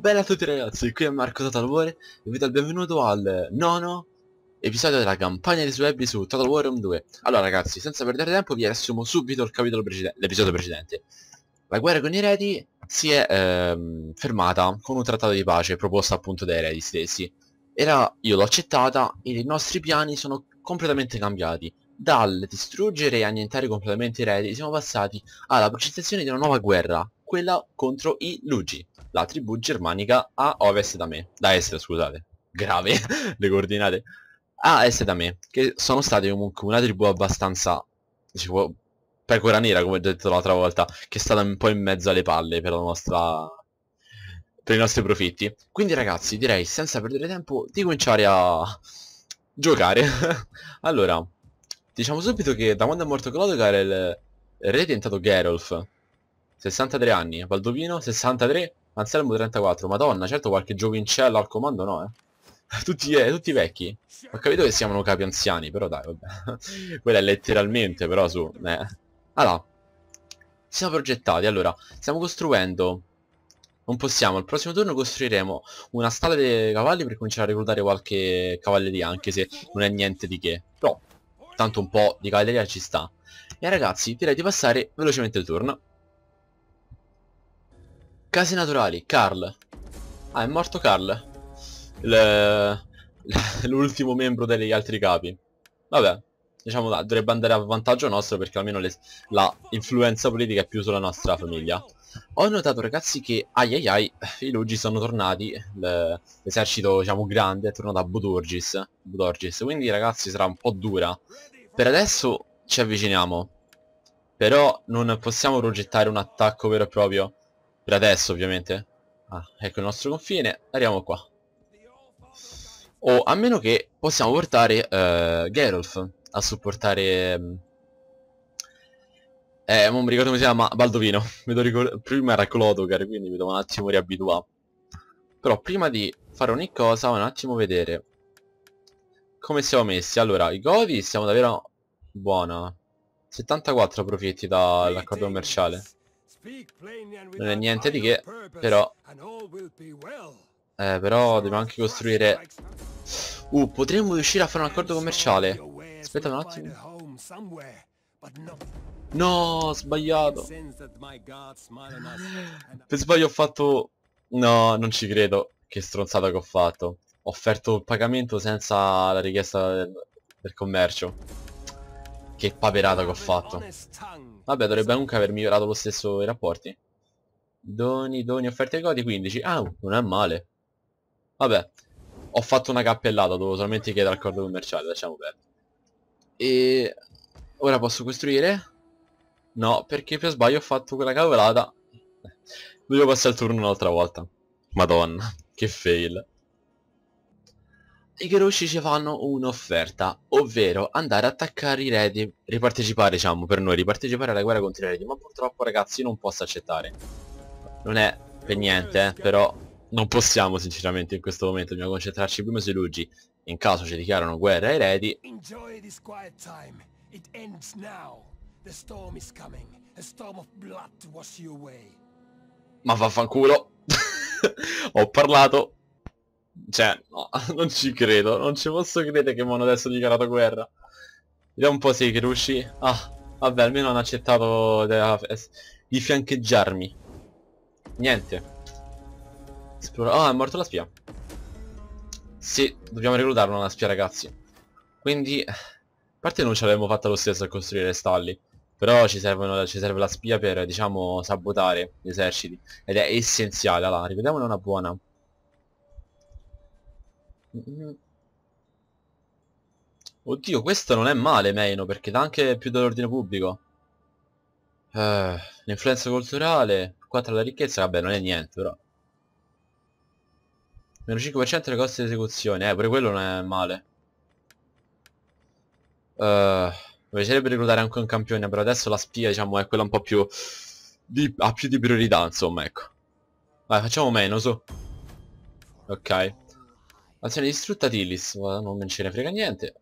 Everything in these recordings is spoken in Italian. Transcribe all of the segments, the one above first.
bella a tutti ragazzi, qui è Marco Total War e vi do il benvenuto al nono episodio della campagna di Swebby su Total War Room 2 Allora ragazzi, senza perdere tempo vi riassumo subito il capitolo precedente, l'episodio precedente La guerra con i Reti si è ehm, fermata con un trattato di pace proposto appunto dai Reti stessi Era, io l'ho accettata e i nostri piani sono completamente cambiati Dal distruggere e annientare completamente i Reti siamo passati alla progettazione di una nuova guerra quella contro i Lugi, la tribù germanica a ovest da me, da est scusate, grave le coordinate, a est da me, che sono state comunque una tribù abbastanza, diciamo, pecora nera come ho detto l'altra volta, che è stata un po' in mezzo alle palle per la nostra per i nostri profitti. Quindi ragazzi, direi senza perdere tempo di cominciare a giocare. allora, diciamo subito che da quando è morto Clodogar il re è diventato Gerolf. 63 anni, eh, Valdovino 63, Anselmo 34, madonna, certo qualche giovincello al comando no, eh. Tutti, eh, tutti vecchi. Ho capito che siamo capi anziani, però dai, vabbè. Quella è letteralmente, però su. Eh. Allora, siamo progettati, allora, stiamo costruendo... Non possiamo, al prossimo turno costruiremo una stalla dei cavalli per cominciare a reclutare qualche cavalleria, anche se non è niente di che. Però, tanto un po' di cavalleria ci sta. E ragazzi, direi di passare velocemente il turno. Casi naturali, Carl. Ah, è morto Carl. Eh, l'ultimo membro degli altri capi. Vabbè, diciamo dovrebbe andare a vantaggio nostro perché almeno le, la influenza politica è più sulla nostra famiglia. Ho notato ragazzi che ai ai ai i Lugi sono tornati, l'esercito diciamo grande è tornato a Budorgis, Budorgis, quindi ragazzi sarà un po' dura. Per adesso ci avviciniamo, però non possiamo progettare un attacco vero e proprio per adesso ovviamente. Ah, ecco il nostro confine. Arriviamo qua. O a meno che possiamo portare uh, Gerolf a supportare... Um... Eh, non mi ricordo come si chiama, Baldovino. prima era Clodogar, quindi mi devo un attimo riabituare. Però prima di fare ogni cosa, un attimo vedere come siamo messi. Allora, i Govi siamo davvero buona. 74 profitti dall'accordo commerciale. Non è niente di che, però... Eh, però devo anche costruire... Uh, potremmo riuscire a fare un accordo commerciale. Aspetta un attimo. No, sbagliato. Per sbaglio ho fatto... No, non ci credo. Che stronzata che ho fatto. Ho offerto il pagamento senza la richiesta del, del commercio. Che paperata che ho fatto. Vabbè, dovrebbe comunque aver migliorato lo stesso i rapporti. Doni, doni, offerte ai codi 15. Ah, non è male. Vabbè, ho fatto una cappellata, dovevo solamente chiedere accordo commerciale, lasciamo perdere. E ora posso costruire? No, perché per sbaglio ho fatto quella cavolata. Voglio passare il turno un'altra volta. Madonna, che fail i Gerushi ci fanno un'offerta, ovvero andare ad attaccare i reti, ripartecipare diciamo per noi, ripartecipare alla guerra contro i reti, ma purtroppo ragazzi non posso accettare. Non è per niente, eh, però non possiamo sinceramente in questo momento, dobbiamo concentrarci prima sui Luigi. In caso ci dichiarano guerra ai Redi. Enjoy this quiet time, it ends now. The storm is coming, a storm of blood to wash you away. Ma vaffanculo! Ho parlato, cioè, no, non ci credo, non ci posso credere che mi hanno adesso dichiarato guerra. Vediamo un po' se Hiroshi... Ah, vabbè, almeno hanno accettato ah, di fiancheggiarmi. Niente. Esplora... Ah, oh, è morto la spia. Sì, dobbiamo reclutarlo una spia, ragazzi. Quindi... A parte non ce l'avremmo fatta lo stesso a costruire stalli. Però ci, servono, ci serve la spia per, diciamo, sabotare gli eserciti. Ed è essenziale, allora, rivediamone una buona. Mm-hmm. Oddio, questo non è male, meno, perché dà anche più dell'ordine pubblico. Uh, L'influenza culturale, 4 la ricchezza, vabbè, non è niente, però. Meno 5% delle coste di esecuzione, eh, pure quello non è male. Uh, eh, mi piacerebbe reclutare anche un campione, però adesso la spia, diciamo, è quella un po' più... Di, ha più di priorità, insomma, ecco. Vai, facciamo meno, su. Ok. Azione distrutta Tillis, eh, non me ce ne frega niente.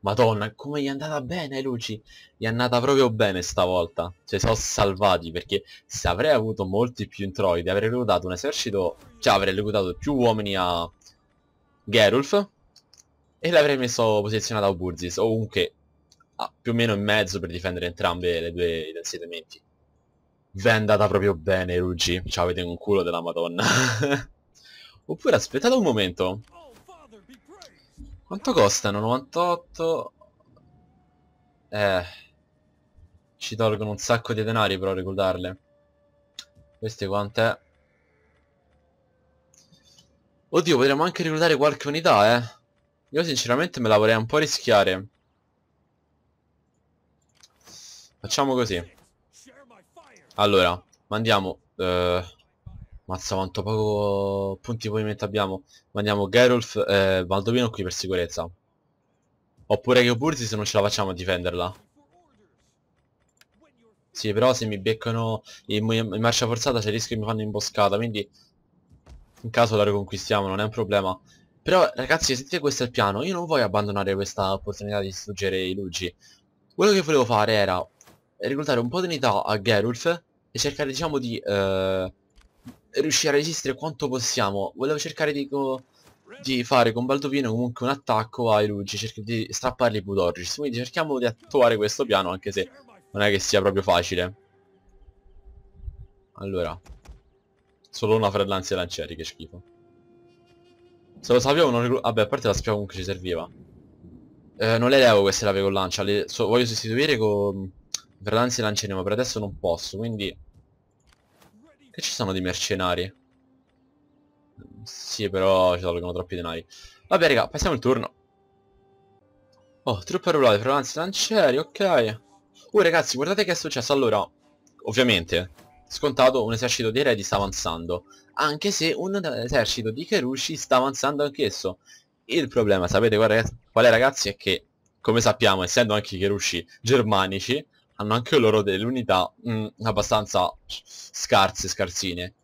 Madonna, come gli è andata bene, Luci. Gli è andata proprio bene stavolta. Cioè, sono salvati, perché se avrei avuto molti più introidi, avrei reclutato un esercito... Cioè, avrei reclutato più uomini a... Gerulf. E l'avrei messo posizionato a Burzis, o comunque... Ah, più o meno in mezzo per difendere entrambe le due insediamenti. Vi è andata proprio bene, Luci. Ci avete un culo della madonna. Oppure, aspettate un momento. Quanto costano? 98... Eh... Ci tolgono un sacco di denari però a reclutarle. Queste quante Oddio, potremmo anche reclutare qualche unità, eh. Io sinceramente me la vorrei un po' rischiare. Facciamo così. Allora, mandiamo... Eh... Mazza quanto poco punti movimento abbiamo. Mandiamo Gerolf e eh, Baldovino qui per sicurezza. Oppure Geoburzi se non ce la facciamo a difenderla. Sì, però se mi beccano in, in marcia forzata c'è il rischio che mi fanno imboscata, quindi in caso la riconquistiamo, non è un problema. Però ragazzi, sentite questo è il piano, io non voglio abbandonare questa opportunità di distruggere i Luigi. Quello che volevo fare era reclutare un po' di unità a Gerulf e cercare diciamo di... Eh, riuscire a resistere quanto possiamo. Volevo cercare di, di fare con Baldovino comunque un attacco ai Luigi, cercando di strapparli i Budorgis. Quindi cerchiamo di attuare questo piano, anche se non è che sia proprio facile. Allora, solo una fra lanze lancieri, che schifo. Se lo sapevo non... Vabbè, a parte la spia comunque ci serviva. Eh, non le levo queste lave con lancia, le... so, voglio sostituire con... Verlanzi e lancieri, ma per adesso non posso, quindi... Che ci sono di mercenari? Sì, però ci tolgono troppi denari. Vabbè, raga, passiamo il turno. Oh, truppe rulate, provanze lancieri, ok. Uh, ragazzi, guardate che è successo. Allora, ovviamente, scontato, un esercito di eredi sta avanzando. Anche se un esercito di Kerushi sta avanzando anch'esso. Il problema, sapete qual è, qual è, ragazzi, è che, come sappiamo, essendo anche i Kerushi germanici, hanno anche loro delle unità mh, mm, abbastanza scarse, scarsine.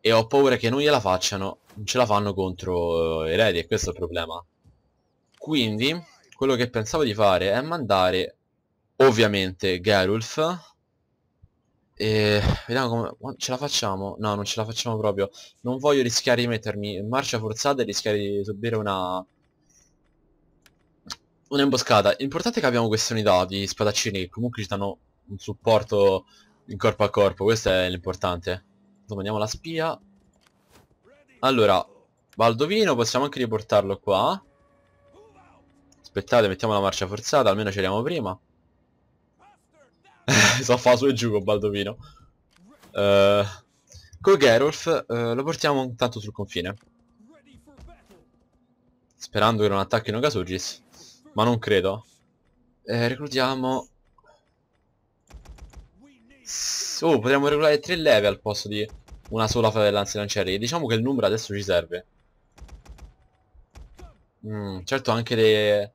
E ho paura che non gliela facciano, non ce la fanno contro i eh, eredi, e questo è il problema. Quindi, quello che pensavo di fare è mandare, ovviamente, Gerulf. E vediamo come... Ce la facciamo? No, non ce la facciamo proprio. Non voglio rischiare di mettermi in marcia forzata e rischiare di subire una un'imboscata. L'importante è che abbiamo queste unità di spadaccini che comunque ci danno un supporto in corpo a corpo, questo è l'importante. Domandiamo la spia. Allora, Baldovino possiamo anche riportarlo qua. Aspettate, mettiamo la marcia forzata, almeno ci arriviamo prima. so fa su e giù con Baldovino. Uh, eh, con Gerolf uh, eh, lo portiamo intanto sul confine. Sperando che non attacchino Gasurgis. Ma non credo. Eh, reclutiamo... Oh, potremmo regolare tre leve al posto di una sola favellanza lancieri. Diciamo che il numero adesso ci serve. Mm, certo anche le...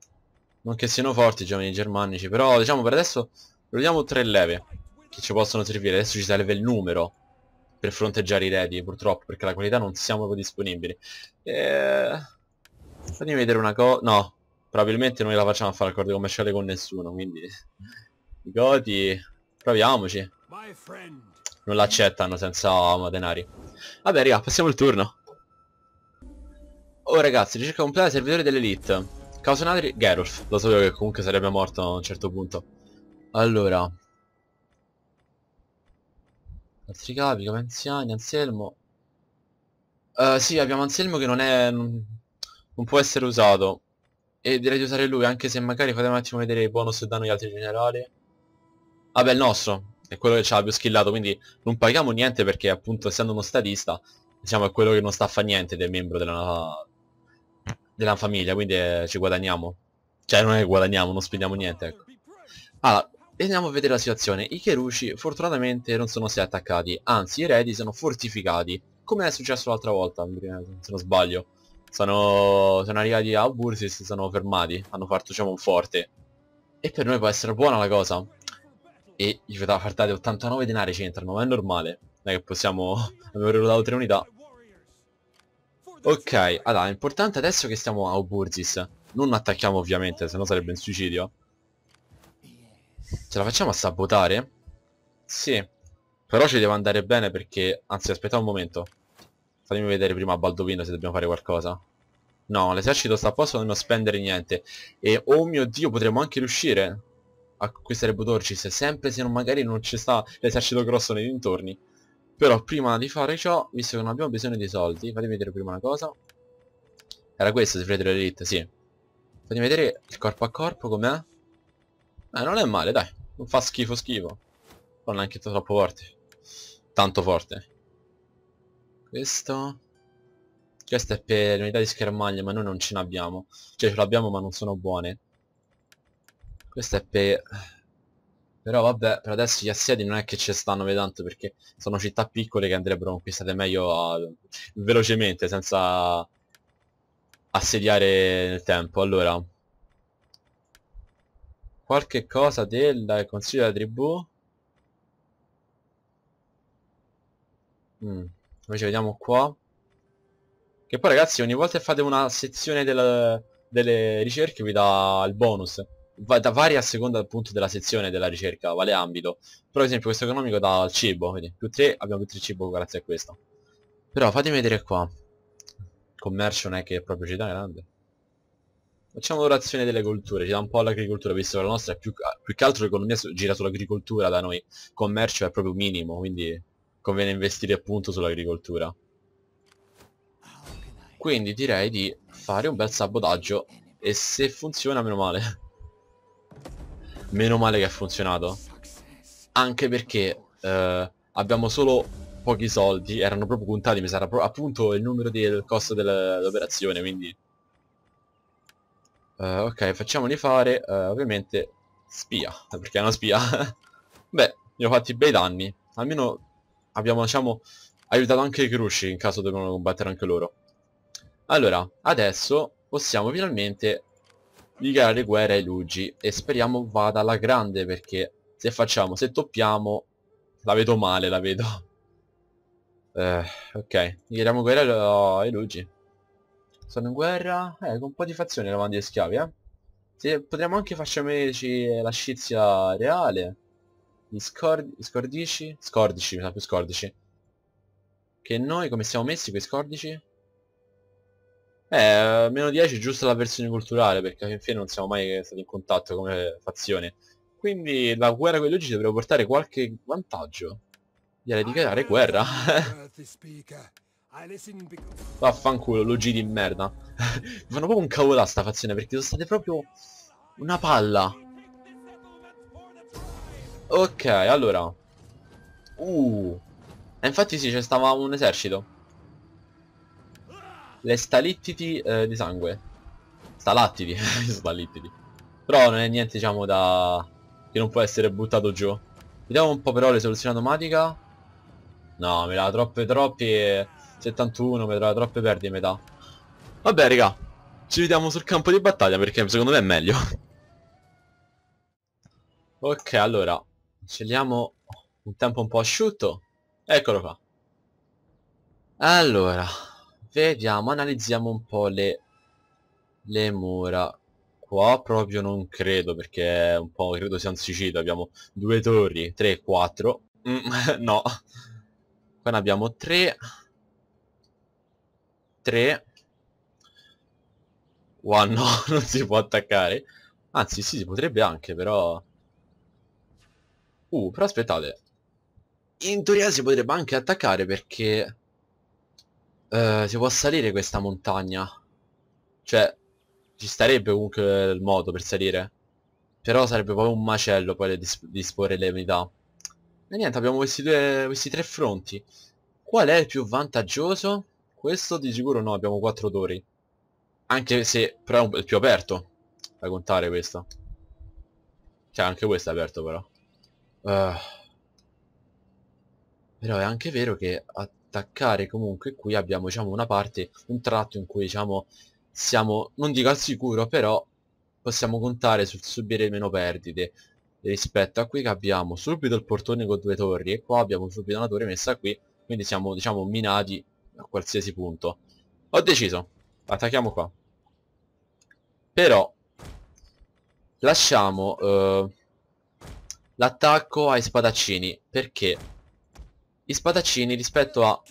Non che siano forti i giovani germanici, però diciamo per adesso reclutiamo tre leve che ci possono servire. Adesso ci serve il numero per fronteggiare i redi, purtroppo, perché la qualità non siamo proprio disponibili. Eh... Fatemi vedere una cosa... No, probabilmente non la facciamo a fare accordi commerciali con nessuno, quindi i goti proviamoci. Non l'accettano senza denari. Vabbè raga, passiamo il turno. Oh ragazzi, ricerca completa servitore dell'elite. Causa natri... Gerolf. Lo sapevo che comunque sarebbe morto a un certo punto. Allora. Altri capi, capi anziani, Anselmo. Uh, sì, abbiamo Anselmo che non è... Non può essere usato. E direi di usare lui, anche se magari fate un attimo vedere i bonus e danno gli altri generali. Vabbè, ah, il nostro è quello che ce l'ha più skillato, quindi non paghiamo niente perché appunto essendo uno statista, diciamo è quello che non sta a fare niente del membro della, della famiglia, quindi eh, ci guadagniamo. Cioè non è che guadagniamo, non spendiamo niente, ecco. Allora, andiamo a vedere la situazione. I Kerushi fortunatamente non sono stati attaccati, anzi i Redi sono fortificati, come è successo l'altra volta, se non sbaglio sono, sono arrivati a Bursi e si sono fermati, hanno fatto diciamo un forte. E per noi può essere buona la cosa. E gli poteva far date 89 denari c'entrano, ma è normale. Non è che possiamo... abbiamo reclutato 3 unità. Ok, allora, importante adesso che stiamo a Oburzis. Non attacchiamo ovviamente, sennò sarebbe un suicidio. Ce la facciamo a sabotare? Sì. Però ci deve andare bene perché... Anzi, aspetta un momento. Fatemi vedere prima a Baldovino se dobbiamo fare qualcosa. No, l'esercito sta a posto non dobbiamo spendere niente. E oh mio dio, potremmo anche riuscire a conquistare Budorcis, sempre se non magari non ci sta l'esercito grosso nei dintorni. Però prima di fare ciò, visto che non abbiamo bisogno di soldi, fatemi vedere prima una cosa. Era questo, si prende l'elite, sì. Fatemi vedere il corpo a corpo com'è. Eh, non è male, dai. Non fa schifo schifo. Non è anche troppo forte. Tanto forte. Questo... Questo è per l'unità di schermaglia, ma noi non ce l'abbiamo. Cioè ce l'abbiamo ma non sono buone. Questo è per... Però vabbè, per adesso gli assedi non è che ci stanno vedendo perché sono città piccole che andrebbero conquistate meglio a... velocemente, senza assediare nel tempo. Allora, qualche cosa del consiglio della tribù? Mm ci vediamo qua. Che poi ragazzi ogni volta che fate una sezione del, delle ricerche vi dà il bonus. Va, da varia a seconda appunto della sezione della ricerca, vale ambito. Però ad esempio questo economico dà il cibo, quindi Più 3, abbiamo più 3 cibo grazie a questo. Però fatemi vedere qua. commercio non è che è proprio città grande. Facciamo l'orazione delle colture, ci dà un po' l'agricoltura, visto che la nostra è più, più che altro l'economia gira sull'agricoltura da noi. commercio è proprio minimo, quindi conviene investire appunto sull'agricoltura. Quindi direi di fare un bel sabotaggio e se funziona meno male. meno male che ha funzionato. Anche perché eh, abbiamo solo pochi soldi, erano proprio puntati, mi sarà appunto il numero del costo dell'operazione, quindi... Uh, ok, facciamoli fare, uh, ovviamente, spia, perché è una spia. Beh, gli ho fatti bei danni, almeno abbiamo diciamo aiutato anche i Cruci in caso dovevano combattere anche loro. Allora, adesso possiamo finalmente dichiarare guerra ai Lugi e speriamo vada alla grande perché se facciamo, se toppiamo, la vedo male, la vedo. Eh, ok, dichiariamo guerra ai Lugi. Sono in guerra, eh, con un po' di fazione fazioni davanti agli schiavi, eh. Se, potremmo anche farci la scizia reale gli scord scordici, scordici mi sa più scordici. Che noi come siamo messi quei scordici? Eh, meno 10 giusto la versione culturale, perché infine non siamo mai stati in contatto come fazione. Quindi la guerra con i ci dovrebbe portare qualche vantaggio. Direi di creare guerra. Vaffanculo, logi di merda. Mi fanno proprio un cavolà sta fazione, perché sono state proprio una palla. Ok, allora. Uh. E infatti sì, c'è stava un esercito. Le stalittiti eh, di sangue. Stalattiti, stalittiti. Però non è niente, diciamo, da... Che non può essere buttato giù. Vediamo un po' però le soluzioni automatiche. No, mi dà troppe troppe 71, mi dà troppe perdite metà. Vabbè, raga. Ci vediamo sul campo di battaglia perché secondo me è meglio. ok, allora scegliamo un tempo un po' asciutto. Eccolo qua. Allora, vediamo, analizziamo un po' le, le mura. Qua proprio non credo, perché è un po' credo sia un suicidio Abbiamo due torri, 3, 4. Mm, no. Qua ne abbiamo 3. 3. Wow, no, non si può attaccare. Anzi, sì, si potrebbe anche, però... Uh, però aspettate. In teoria si potrebbe anche attaccare perché... Uh, si può salire questa montagna. Cioè, ci starebbe comunque il modo per salire. Però sarebbe poi un macello poi dis disporre le unità. E niente, abbiamo questi, due, questi tre fronti. Qual è il più vantaggioso? Questo di sicuro no, abbiamo quattro odori. Anche se però è il più aperto. Da contare questo. Cioè anche questo è aperto però. Uh, però è anche vero che attaccare comunque qui abbiamo diciamo una parte, un tratto in cui diciamo siamo, non dico al sicuro, però possiamo contare sul subire meno perdite rispetto a qui che abbiamo subito il portone con due torri e qua abbiamo subito una torre messa qui, quindi siamo diciamo minati a qualsiasi punto. Ho deciso, attacchiamo qua. Però lasciamo... Uh, l'attacco ai spadaccini perché I spadaccini rispetto a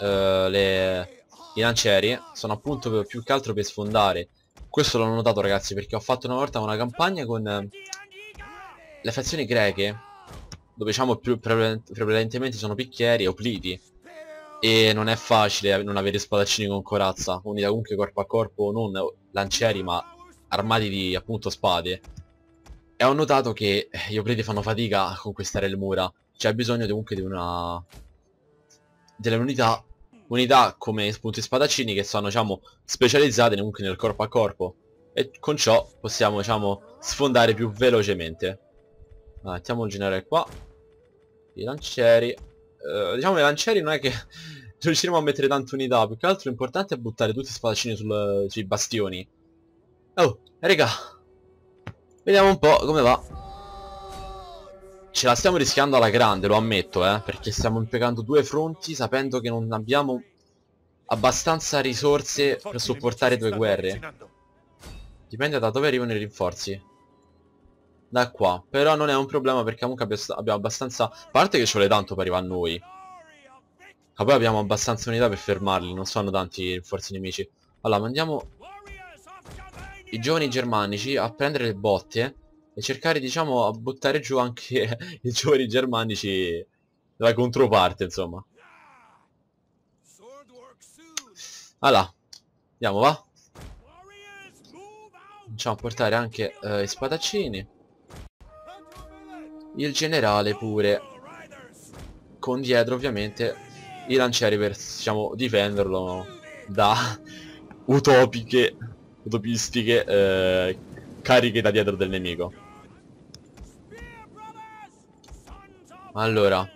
uh, le, i lancieri sono appunto più che altro per sfondare questo l'ho notato ragazzi perché ho fatto una volta una campagna con eh, le fazioni greche dove diciamo più prevalentemente sono picchieri e opliti e non è facile non avere spadaccini con corazza unita comunque corpo a corpo non lancieri ma armati di appunto spade e ho notato che eh, gli obredi fanno fatica a conquistare il mura. C'è bisogno comunque di una... delle unità... Unità come spunti spadaccini che sono, diciamo, specializzate comunque nel corpo a corpo. E con ciò possiamo, diciamo, sfondare più velocemente. Ah, mettiamo il generale qua. I lancieri. Uh, diciamo, i lancieri non è che... riusciremo a mettere tante unità. Più che altro l'importante è buttare tutti i spadaccini sul, sui bastioni. Oh, raga, Vediamo un po' come va. Ce la stiamo rischiando alla grande, lo ammetto, eh, perché stiamo impiegando due fronti sapendo che non abbiamo abbastanza risorse per supportare due guerre. Dipende da dove arrivano i rinforzi. Da qua. Però non è un problema perché comunque abbiamo abbastanza... A parte che ci vuole tanto per arrivare a noi. Ma poi abbiamo abbastanza unità per fermarli, non sono tanti i rinforzi nemici. Allora, mandiamo i giovani germanici a prendere le botte e cercare diciamo a buttare giù anche i giovani germanici la controparte insomma. Allora, andiamo va. a portare anche eh, i spadaccini. Il generale pure. Con dietro ovviamente i lancieri per diciamo difenderlo da utopiche utopistiche eh, cariche da dietro del nemico. Allora,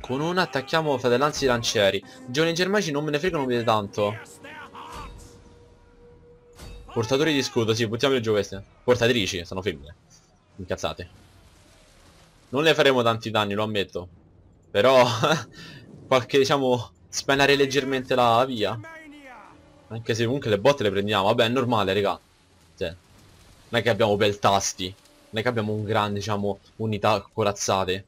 con una attacchiamo fratellanzi lancieri. Giovani germanici non me ne fregano più tanto. Portatori di scudo, sì, buttiamo giù queste. Portatrici, sono femmine. Incazzate. Non le faremo tanti danni, lo ammetto. Però, qualche, diciamo, spanare leggermente la via. Anche se comunque le botte le prendiamo. Vabbè, è normale, raga. Sì. Cioè, non è che abbiamo bel tasti. Non è che abbiamo un grande, diciamo, unità corazzate.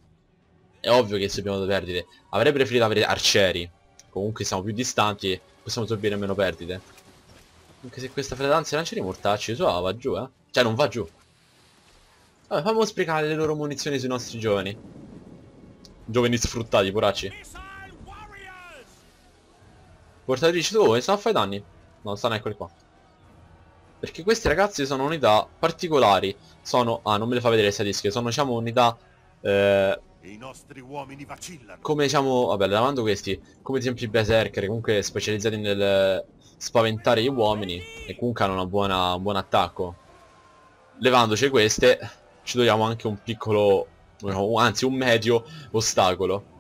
È ovvio che se abbiamo perdite. Avrei preferito avere arcieri. Comunque siamo più distanti e possiamo subire meno perdite. Anche se questa fredanza di lancieri mortacci sua va giù, eh. Cioè, non va giù. Vabbè, fammo sprecare le loro munizioni sui nostri giovani. Giovani sfruttati, poracci. Portatrice tu, come sta a fai danni? non stanno, eccoli qua. Perché questi ragazzi sono unità particolari. Sono... Ah, non me le fa vedere le statistiche. Sono, diciamo, unità... Eh, I nostri uomini vacillano. Come, diciamo... Vabbè, lavando questi. Come ad esempio i berserker, comunque specializzati nel spaventare gli uomini. E comunque hanno una buona, un buon attacco. Levandoci queste, ci togliamo anche un piccolo... Anzi, un medio ostacolo.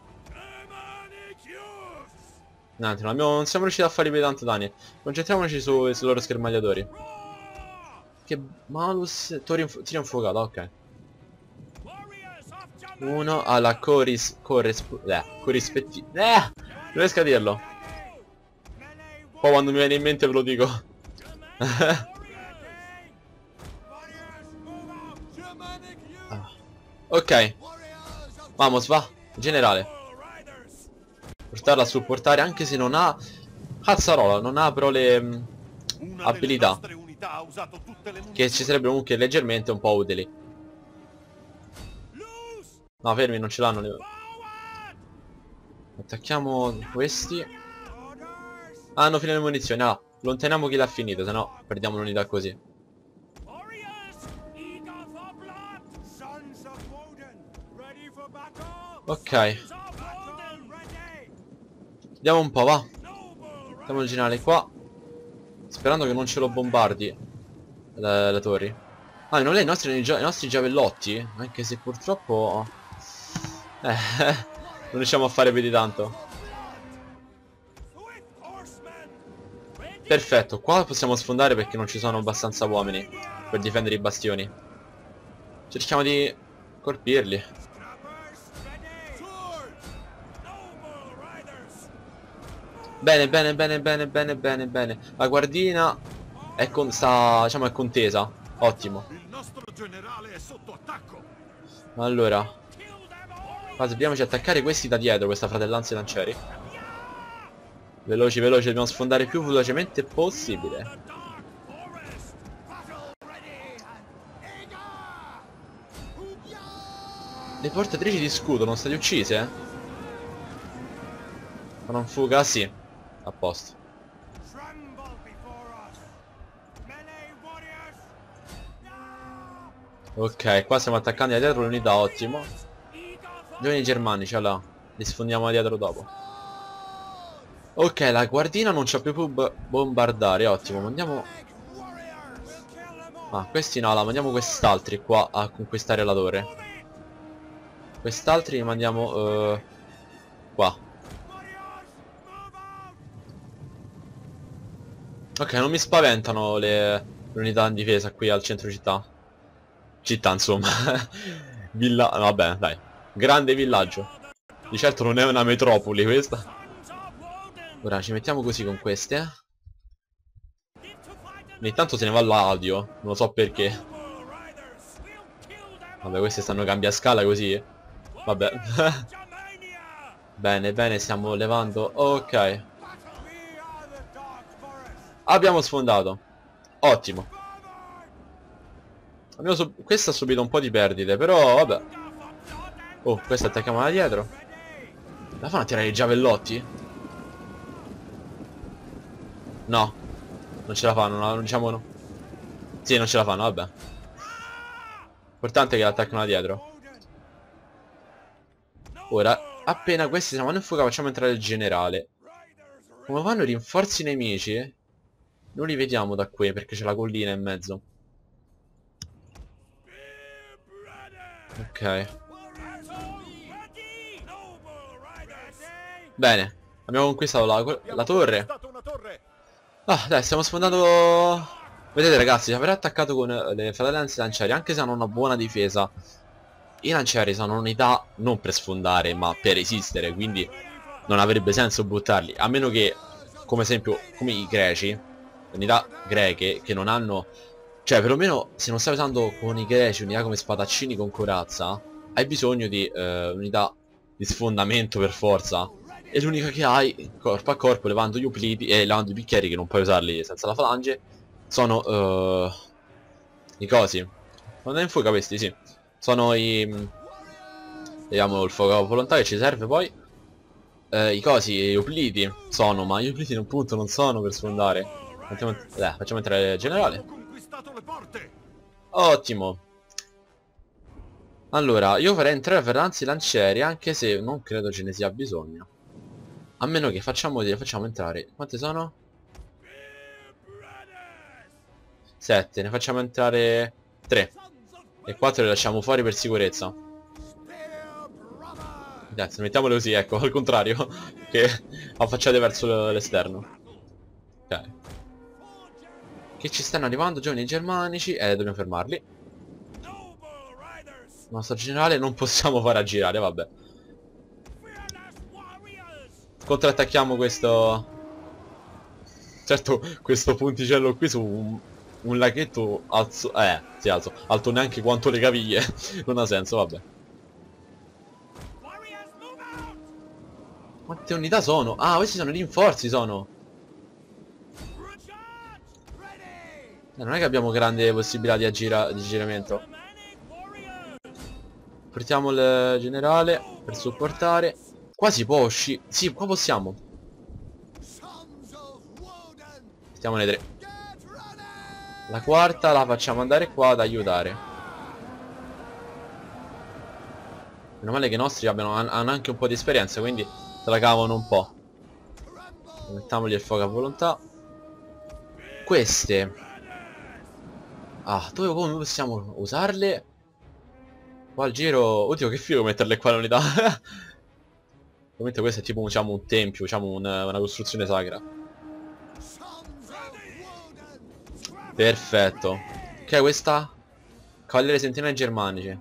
Niente, attimo, abbiamo... non siamo riusciti a fargli tanto danni. Concentriamoci su... sui loro schermagliatori. Che malus... Rinfu... Tira infuocata, ok. Uno alla coris... Corrisp... Eh, corrispetti... Eh! Non riesco a dirlo. Poi quando mi viene in mente ve lo dico. ah. Ok. Vamos, va. Generale portarla a supportare anche se non ha cazzarola, non ha però le mh, mm, abilità che ci sarebbero comunque leggermente un po' utili. No, fermi, non ce l'hanno le... Attacchiamo questi. Ah, hanno ah, fine le munizioni, ah, lontaniamo chi l'ha finita, sennò perdiamo l'unità così. Ok Andiamo un po', va. Andiamo a girare qua. Sperando che non ce lo bombardi. La, la torri. Ah, non è i nostri, i nostri giavellotti? Anche se purtroppo... Eh, non riusciamo a fare più di tanto. Perfetto, qua possiamo sfondare perché non ci sono abbastanza uomini per difendere i bastioni. Cerchiamo di colpirli. Bene, bene, bene, bene, bene, bene, bene. La guardina è con sta, diciamo, è contesa. Ottimo. Allora. Ma dobbiamoci attaccare questi da dietro, questa fratellanza di lancieri. Veloci, veloci, dobbiamo sfondare più velocemente possibile. Le portatrici di scudo non state uccise? Ma non fuga? Sì. A posto. Ok, qua stiamo attaccando da dietro l'unità, ottimo. Giovani germanici, allora. Li sfondiamo dietro dopo. Ok, la guardina non c'ha più più bombardare, ottimo. Mandiamo... Ah, questi no, la mandiamo quest'altri qua a ah, conquistare la torre. Quest'altri li mandiamo... Uh, qua. Ok, non mi spaventano le, le unità in difesa qui al centro città. Città, insomma. Villa... Vabbè, dai. Grande villaggio. Di certo non è una metropoli questa. Ora ci mettiamo così con queste. Ogni tanto se ne va l'audio. Non lo so perché. Vabbè, queste stanno cambia scala così. Vabbè. bene, bene, stiamo levando. Ok. Abbiamo sfondato. Ottimo. Sub questa ha subito un po' di perdite, però vabbè. Oh, questa attacchiamo da dietro. La fanno a tirare i giavellotti? No. Non ce la fanno, no, diciamo no. Sì, non ce la fanno, vabbè. Importante che l'attaccano da dietro. Ora, appena questi siamo in fuga facciamo entrare il generale. Come vanno rinforzi i nemici? Non li vediamo da qui perché c'è la collina in mezzo. Ok. Bene. Abbiamo conquistato la, la torre. Ah, dai, stiamo sfondando... Vedete ragazzi, di aver attaccato con eh, le fratellanze lancieri, anche se hanno una buona difesa, i lancieri sono un'unità non per sfondare, ma per esistere, quindi non avrebbe senso buttarli. A meno che, come esempio, come i greci, unità greche che non hanno... Cioè, perlomeno se non stai usando con i greci unità come spadaccini con corazza, hai bisogno di eh, unità di sfondamento per forza. E l'unica che hai, corpo a corpo, levando gli upliti e levando i bicchieri che non puoi usarli senza la falange, sono... Eh, I cosi. Non è in fuoco questi, sì. Sono i... Vediamo il fuoco volontà che ci serve poi. Eh, I cosi, gli upliti sono, ma gli upliti appunto non sono per sfondare. Facciamo, eh, facciamo entrare il generale. Ottimo. Allora, io farei entrare Ferranzi Lancieri, anche se non credo ce ne sia bisogno. A meno che facciamo, facciamo entrare... Quante sono? Sette, ne facciamo entrare tre. E quattro le lasciamo fuori per sicurezza. Grazie, mettiamole così, ecco, al contrario. che affacciate verso l'esterno. Ok. Che ci stanno arrivando giovani germanici Eh dobbiamo fermarli Nostro generale non possiamo far aggirare vabbè Contrattacchiamo questo Certo questo ponticello qui su un, un laghetto alzo Eh si alzo Alto neanche quanto le caviglie Non ha senso vabbè Quante unità sono? Ah questi sono rinforzi sono Eh, non è che abbiamo grande possibilità di, aggira di giramento. Portiamo il generale per supportare. Qua si può uscire. Sì, qua possiamo. Mettiamo le tre. La quarta la facciamo andare qua ad aiutare. Meno male che i nostri abbiano, hanno anche un po' di esperienza, quindi se la cavano un po'. Mettiamogli il fuoco a volontà. Queste Ah, dove come possiamo usarle? Qua al giro... Oddio, che figo metterle qua l'unità. Ovviamente questo è tipo diciamo, un tempio, diciamo un, una costruzione sacra. Perfetto. Ok, questa... Cavaliere sentinelle germanici.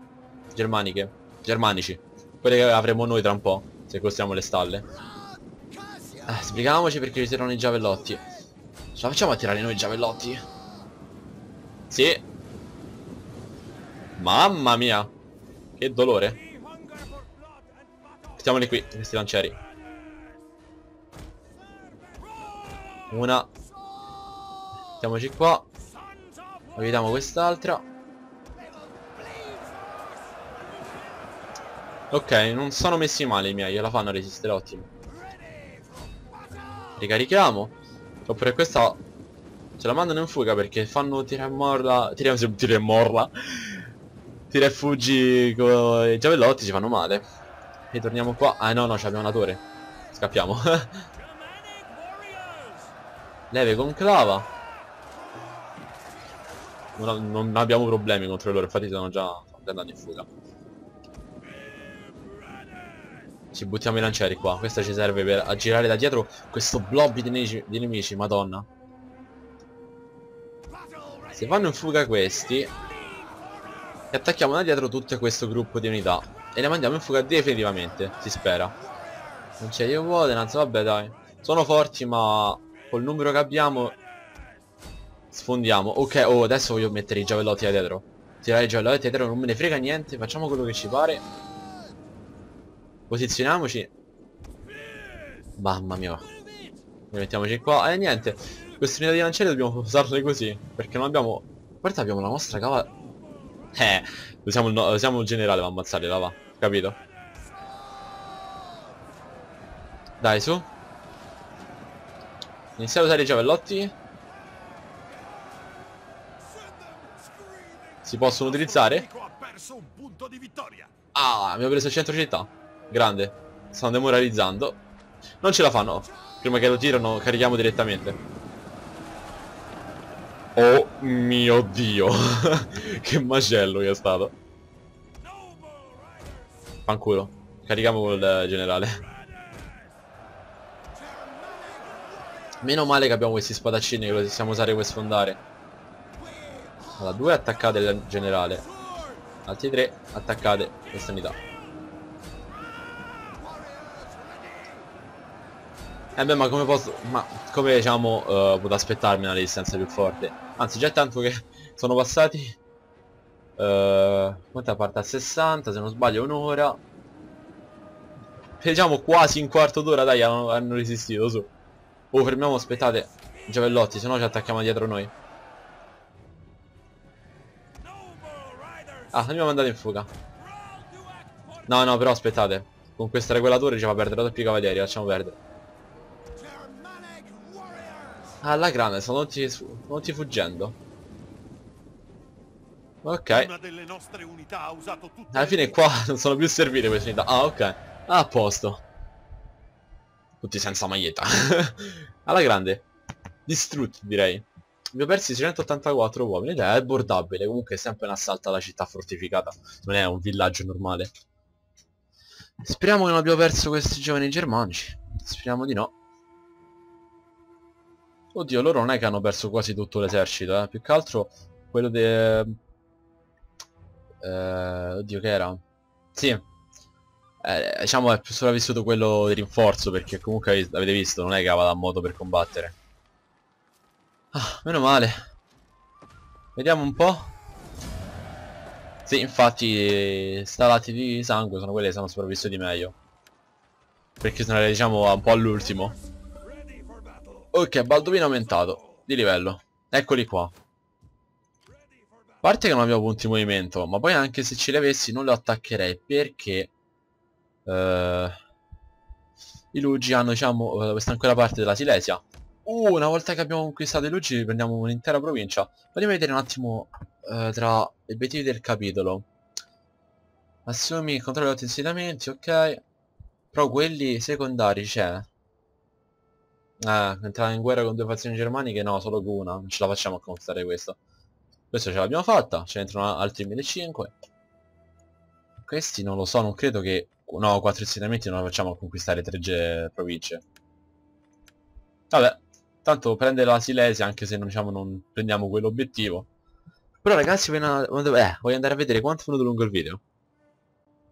Germaniche. Germanici. Quelle che avremo noi tra un po', se costruiamo le stalle. Eh, sbrighiamoci perché ci tirano i giavellotti. Ce la facciamo a tirare noi i giavellotti? Sì. Mamma mia. Che dolore. Mettiamoli qui, questi lancieri. Una. Mettiamoci qua. Evitiamo quest'altra. Ok, non sono messi male i miei, gliela fanno resistere, ottimo. Ricarichiamo. Oppure questa Ce la mandano in fuga perché fanno tira e morla. Tira, tira e morla. Tira e fuggi con i giavellotti ci fanno male. E torniamo qua. Ah no no, abbiamo una torre. Scappiamo. Leve con clava. Non, non, abbiamo problemi contro loro, infatti sono già andando in fuga. Ci buttiamo i lancieri qua, questa ci serve per aggirare da dietro questo blob di, nemici, di nemici madonna. Se vanno in fuga questi E attacchiamo da dietro tutto questo gruppo di unità E le mandiamo in fuga definitivamente Si spera Non c'è io Wodenaz Vabbè dai Sono forti ma Col numero che abbiamo Sfondiamo Ok oh adesso voglio mettere i giavellotti da dietro Tirare i giavellotti da dietro non me ne frega niente Facciamo quello che ci pare Posizioniamoci Mamma mia Mettiamoci qua E eh, niente queste unità di lanciere dobbiamo usarle così, perché non abbiamo... Guarda abbiamo la nostra cava... Eh, usiamo il, no... usiamo il generale va ammazzare là va, capito? Dai su Iniziare a usare i giavellotti Si possono utilizzare Ah, abbiamo preso il centro città Grande Stanno demoralizzando Non ce la fanno Prima che lo tirano carichiamo direttamente Oh mio dio Che macello che è stato Fanculo Carichiamo col eh, generale Meno male che abbiamo questi spadaccini Che lo possiamo usare per sfondare Allora due attaccate il generale Altri tre attaccate questa unità Eh beh ma come posso... Ma come diciamo uh, eh, potevo aspettarmi una resistenza più forte? Anzi già tanto che sono passati... Uh, quanta parte a 60 se non sbaglio un'ora. diciamo quasi un quarto d'ora dai hanno, hanno, resistito su. Oh fermiamo aspettate Giavellotti se no ci attacchiamo dietro noi. Ah abbiamo mandato in fuga. No no però aspettate. Con questo regolatore ci fa perdere la doppia cavalleria, lasciamo perdere alla grande, sono tutti, sono tutti fuggendo. Ok. Alla fine qua non sono più servite queste unità. Ah, ok. Ah, a posto. Tutti senza maglietta. alla grande. Distrutti, direi. Abbiamo perso 684 uomini, ed è abbordabile, comunque è sempre un assalto alla città fortificata, non è un villaggio normale. Speriamo che non abbiamo perso questi giovani germanici, speriamo di no. Oddio, loro non è che hanno perso quasi tutto l'esercito, eh. Più che altro quello de... Eh, oddio, che era? Sì. Eh, diciamo è più sopravvissuto quello di rinforzo, perché comunque avete visto, non è che aveva da modo per combattere. Ah, meno male. Vediamo un po'. Sì, infatti, stalati di sangue sono quelli che sono sopravvissuti meglio. Perché sono, diciamo, un po' all'ultimo. Ok, baldovino aumentato. Di livello. Eccoli qua. A parte che non abbiamo punti di movimento, ma poi anche se ce li avessi non lo attaccherei perché... Uh, I Lugi hanno, diciamo, eh, questa ancora parte della Silesia. Uh, una volta che abbiamo conquistato i Lugi prendiamo un'intera provincia. Voglio vedere un attimo uh, tra gli obiettivi del capitolo. Assumi, il controllo gli insediamenti, ok. Però quelli secondari c'è. Eh, entrare in guerra con due fazioni germaniche? No, solo con una. Non ce la facciamo a conquistare questo. Questo ce l'abbiamo fatta, ce ne entrano altri 1500. Questi non lo so, non credo che... No, quattro insediamenti non la facciamo a conquistare tre province. Vabbè, tanto prende la Silesia anche se non, diciamo, non prendiamo quell'obiettivo. Però ragazzi, una... Eh, voglio andare a vedere quanto è venuto lungo il video.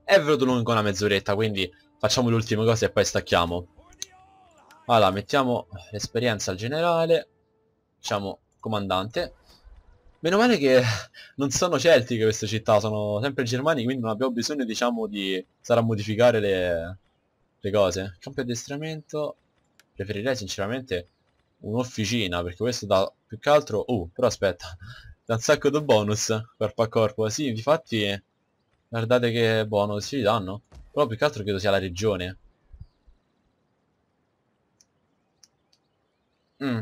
È venuto lungo una mezz'oretta, quindi facciamo le ultime cose e poi stacchiamo. Allora, mettiamo l'esperienza al generale, diciamo comandante. Meno male che non sono celtiche queste città, sono sempre germani, quindi non abbiamo bisogno, diciamo, di stare a modificare le, le cose. Campo di addestramento, preferirei sinceramente un'officina, perché questo dà più che altro... Uh, però aspetta, da un sacco di bonus corpo a corpo sì infatti guardate che bonus ci danno però più che altro credo sia la regione Mm.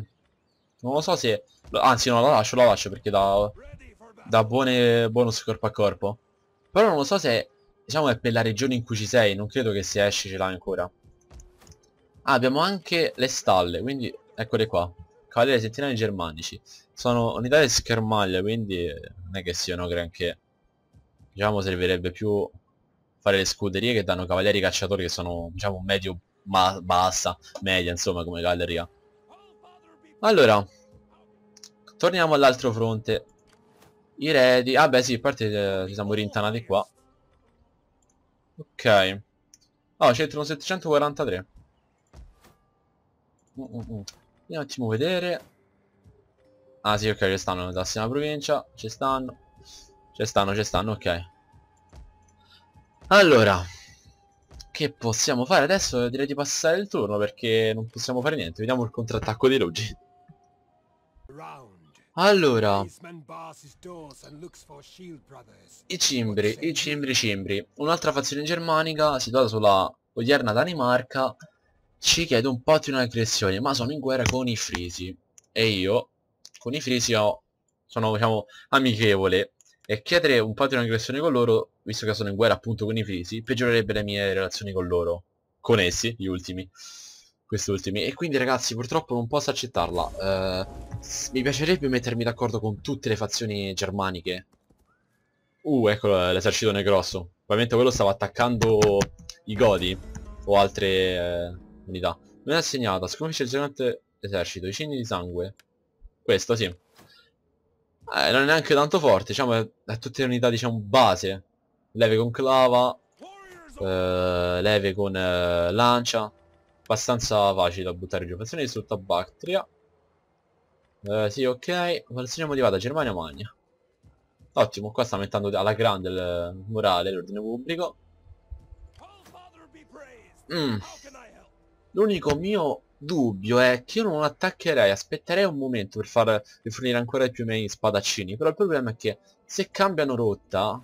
Non lo so se... Anzi no, la lascio, la lascio perché da... Da buone bonus corpo a corpo. Però non lo so se... Diciamo è per la regione in cui ci sei, non credo che se esci ce l'hai ancora. Ah, abbiamo anche le stalle, quindi eccole qua. Cavaliere sentinelli germanici. Sono unità di schermaglia, quindi non è che siano granché. Diciamo servirebbe più fare le scuderie che danno cavalieri cacciatori che sono, diciamo, medio ma bassa, media, insomma, come galleria. Allora, torniamo all'altro fronte. I redi... Ah beh sì, a parte eh, ci siamo rintanati qua. Ok. Oh, c'entrano 743. Mm, mm -mm Andiamo un attimo a vedere. Ah sì, ok, ci stanno nella prossima provincia. Ci stanno. Ci stanno, ci stanno, ok. Allora. Che possiamo fare adesso? Direi di passare il turno perché non possiamo fare niente. Vediamo il contrattacco di Luigi. Allora, i Cimbri, i Cimbri, Cimbri, un'altra fazione germanica situata sulla odierna Danimarca ci chiede un po' di un'aggressione, ma sono in guerra con i Frisi e io con i Frisi ho, sono diciamo amichevole e chiedere un po' di un'aggressione con loro, visto che sono in guerra appunto con i Frisi, peggiorerebbe le mie relazioni con loro, con essi, gli ultimi quest'ultimi. E quindi ragazzi purtroppo non posso accettarla. Uh, mi piacerebbe mettermi d'accordo con tutte le fazioni germaniche. Uh, eccolo l'esercito negrosso. Ovviamente quello stava attaccando i Godi o altre uh, unità. Non è assegnata, sconfigge il gigante esercito, i cigni di sangue. Questo sì. Eh, non è neanche tanto forte, diciamo, è, tutte le unità, diciamo, base. Leve con clava, eh, leve con eh, lancia, abbastanza facile da buttare giù. Fazione a Bactria. Eh, sì, ok. Valutazione motivata Germania-Magna. Ottimo, qua sta mettendo alla grande il morale l'ordine pubblico. Mm. L'unico mio dubbio è che io non attaccherei, aspetterei un momento per far rifornire ancora di più i miei spadaccini, però il problema è che se cambiano rotta,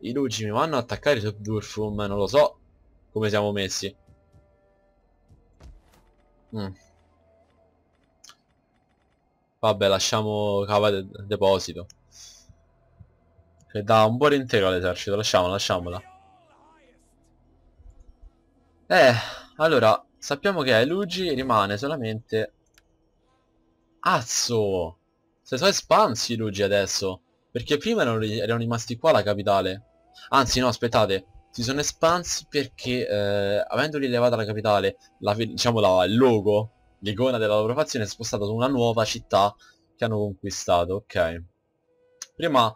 i luci mi vanno a attaccare su Durfum, non lo so come siamo messi. Mm. Vabbè, lasciamo cava de deposito. Che dà un buon intero all'esercito, lasciamola, lasciamola. Eh, allora, sappiamo che Luigi rimane solamente... Azzo! Se so espansi Luigi adesso. Perché prima erano, erano rimasti qua la capitale. Anzi, no, aspettate si sono espansi perché eh, avendoli elevata la capitale, la, diciamo la, il logo, l'icona della loro fazione è spostata su una nuova città che hanno conquistato, ok. Prima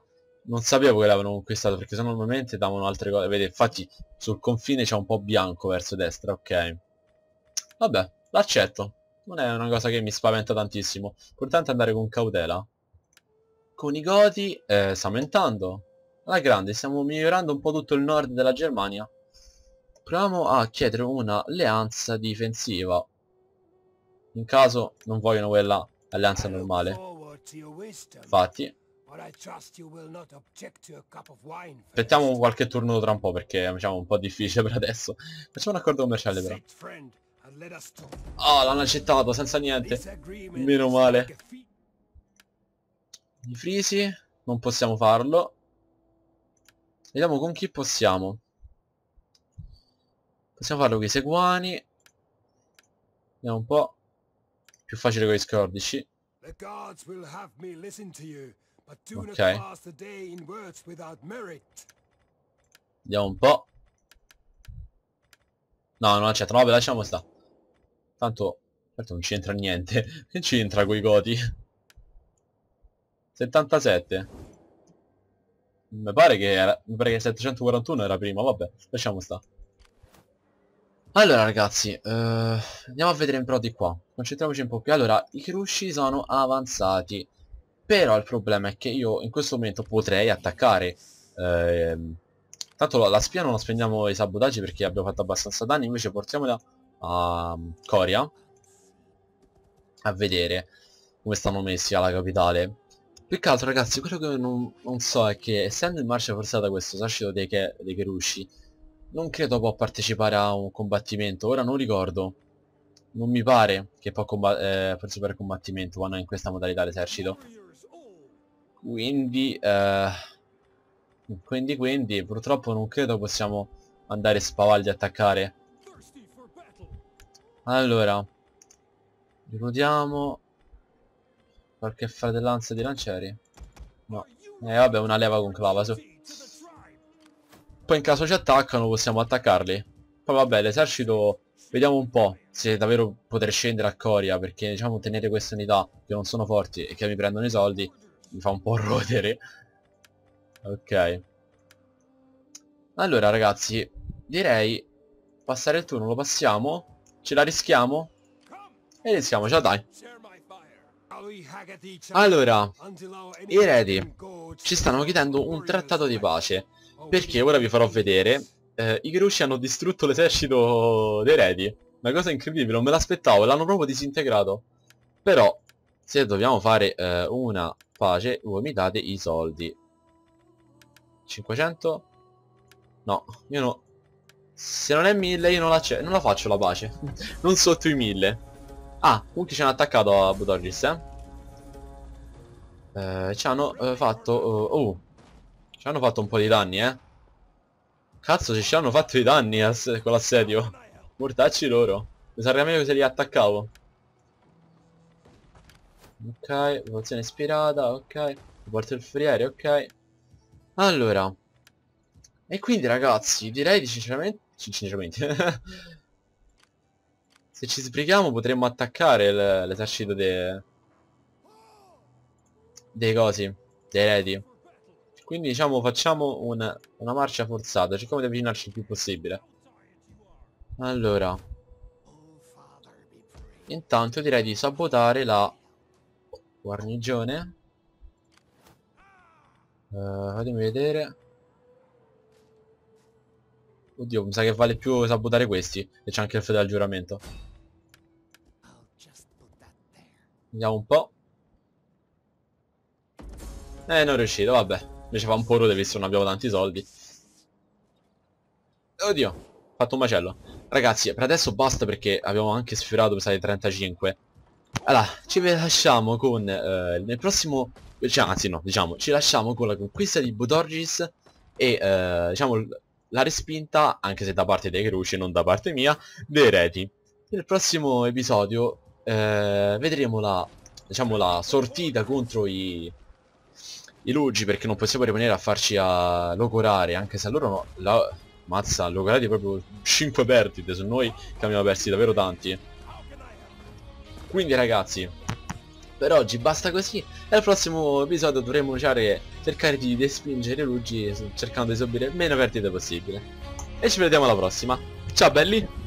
non sapevo che l'avevano conquistato perché se normalmente davano altre cose, vedete, infatti sul confine c'è un po' bianco verso destra, ok. Vabbè, l'accetto, non è una cosa che mi spaventa tantissimo, importante andare con cautela. Con i Goti eh, sta aumentando, alla grande, stiamo migliorando un po' tutto il nord della Germania. Proviamo a chiedere un'alleanza difensiva. In caso non vogliono quella alleanza normale. Infatti. Aspettiamo qualche turno tra un po' perché diciamo, è diciamo, un po' difficile per adesso. Facciamo un accordo commerciale però. Ah, oh, l'hanno accettato senza niente. Meno male. I frisi non possiamo farlo. Vediamo con chi possiamo. Possiamo farlo con i seguani. Vediamo un po'. Più facile con i scordici. Ok. Vediamo un po'. No, non accetta, no, vabbè, lasciamo sta. Tanto, certo non c'entra niente. Che c'entra coi goti? 77. Mi pare che era... Mi pare che 741 era prima, vabbè, lasciamo sta. Allora ragazzi, eh, andiamo a vedere in po' di qua. Concentriamoci un po' più. Allora, i crusci sono avanzati. Però il problema è che io in questo momento potrei attaccare. Eh, tanto la, la, spia non la spendiamo i sabotaggi perché abbiamo fatto abbastanza danni. Invece portiamola a mm, Coria. A vedere come stanno messi alla capitale. Peccato ragazzi, quello che non, non, so è che essendo in marcia forzata questo esercito dei, che, dei Kerushi non credo può partecipare a un combattimento, ora non ricordo. Non mi pare che può eh, partecipare al combattimento quando è in questa modalità l'esercito. Quindi, eh, quindi, quindi, purtroppo non credo possiamo andare spavaldi a attaccare. Allora, Ricordiamo Qualche fratellanza di lancieri? No. Eh vabbè, una leva con clava, su. Poi in caso ci attaccano possiamo attaccarli. Poi vabbè, l'esercito... Vediamo un po' se davvero poter scendere a Coria, perché diciamo tenere queste unità che non sono forti e che mi prendono i soldi mi fa un po' rodere. Ok. Allora ragazzi, direi passare il turno lo passiamo, ce la rischiamo e rischiamoci, dai. Allora, i Redi ci stanno chiedendo un trattato di pace, perché ora vi farò vedere, eh, i Grusci hanno distrutto l'esercito dei Redi. Una cosa incredibile, non me l'aspettavo, l'hanno proprio disintegrato. Però, se dobbiamo fare eh, una pace, voi mi date i soldi. 500? No, io no... Se non è 1000 io non la, non la faccio la pace. non sotto i 1000. Ah, comunque ci hanno attaccato a Budorgis, eh. eh ci hanno eh, fatto... uh, uh, ci hanno fatto un po' di danni, eh. Cazzo, ci hanno fatto i danni con l'assedio. Mortacci loro. Mi sarà meglio se li attaccavo. Ok, evoluzione ispirata, ok. Porto il friere, ok. Allora. E quindi ragazzi, direi di sinceramente... Sinceramente. Eh, se ci sbrighiamo potremmo attaccare l'esercito dei... Dei cosi, dei reti. Quindi diciamo facciamo una, una marcia forzata, cerchiamo di avvicinarci il più possibile. Allora. Intanto direi di sabotare la guarnigione. Uh, fatemi vedere. Oddio, mi sa che vale più sabotare questi. E c'è anche il fede al giuramento. Vediamo un po'. Eh, non è riuscito, vabbè. Invece fa un po' rude visto che non abbiamo tanti soldi. Oddio, ho fatto un macello. Ragazzi, per adesso basta perché abbiamo anche sfiorato, mi sa, i 35. Allora, ci lasciamo con... Eh, nel prossimo... Cioè, anzi no, diciamo, ci lasciamo con la conquista di Budorgis e, eh, diciamo, la respinta, anche se da parte dei Cruci, non da parte mia, dei Reti. Nel prossimo episodio eh, vedremo la, diciamo, la sortita contro i, i Lugi perché non possiamo rimanere a farci a logorare anche se loro no, la, mazza logorati proprio 5 perdite su noi che abbiamo persi davvero tanti quindi ragazzi per oggi basta così e al prossimo episodio dovremo usare, diciamo, cercare di respingere Luigi cercando di subire meno perdite possibile e ci vediamo alla prossima ciao belli